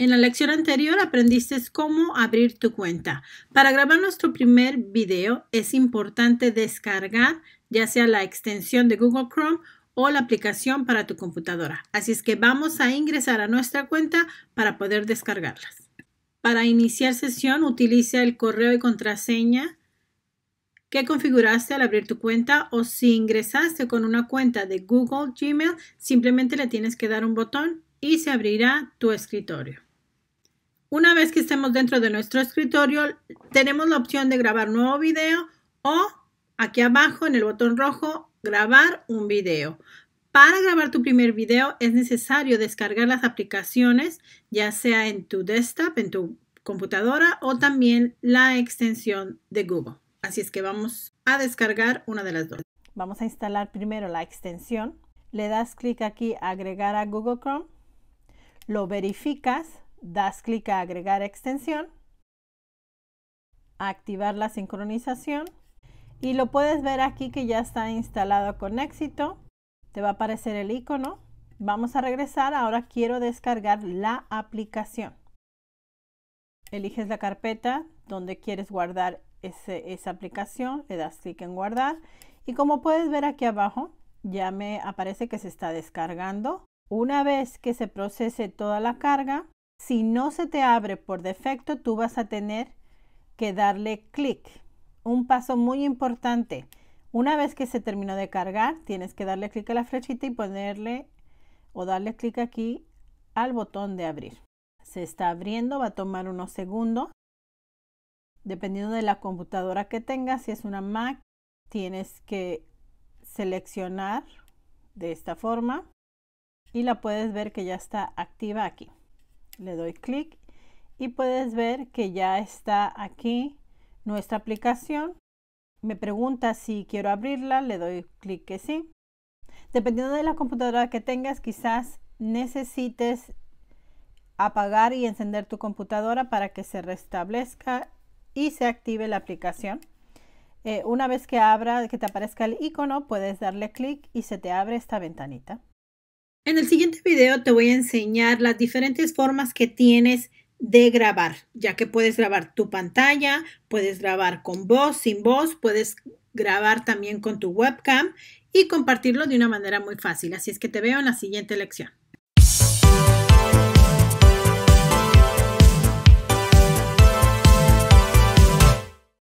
En la lección anterior aprendiste cómo abrir tu cuenta. Para grabar nuestro primer video es importante descargar ya sea la extensión de Google Chrome o la aplicación para tu computadora. Así es que vamos a ingresar a nuestra cuenta para poder descargarlas. Para iniciar sesión utiliza el correo y contraseña que configuraste al abrir tu cuenta o si ingresaste con una cuenta de Google Gmail, simplemente le tienes que dar un botón y se abrirá tu escritorio. Una vez que estemos dentro de nuestro escritorio, tenemos la opción de grabar nuevo video o aquí abajo en el botón rojo, grabar un video. Para grabar tu primer video es necesario descargar las aplicaciones, ya sea en tu desktop, en tu computadora o también la extensión de Google. Así es que vamos a descargar una de las dos. Vamos a instalar primero la extensión. Le das clic aquí agregar a Google Chrome. Lo verificas das clic a agregar extensión, activar la sincronización y lo puedes ver aquí que ya está instalado con éxito. Te va a aparecer el icono. Vamos a regresar. Ahora quiero descargar la aplicación. Eliges la carpeta donde quieres guardar esa aplicación. Le das clic en guardar. Y como puedes ver aquí abajo, ya me aparece que se está descargando. Una vez que se procese toda la carga, si no se te abre por defecto, tú vas a tener que darle clic. Un paso muy importante. Una vez que se terminó de cargar, tienes que darle clic a la flechita y ponerle o darle clic aquí al botón de abrir. Se está abriendo, va a tomar unos segundos. Dependiendo de la computadora que tengas, si es una Mac, tienes que seleccionar de esta forma y la puedes ver que ya está activa aquí le doy clic y puedes ver que ya está aquí nuestra aplicación. Me pregunta si quiero abrirla, le doy clic que sí. Dependiendo de la computadora que tengas, quizás necesites apagar y encender tu computadora para que se restablezca y se active la aplicación. Eh, una vez que abra, que te aparezca el icono, puedes darle clic y se te abre esta ventanita. En el siguiente video te voy a enseñar las diferentes formas que tienes de grabar, ya que puedes grabar tu pantalla, puedes grabar con voz, sin voz, puedes grabar también con tu webcam y compartirlo de una manera muy fácil. Así es que te veo en la siguiente lección.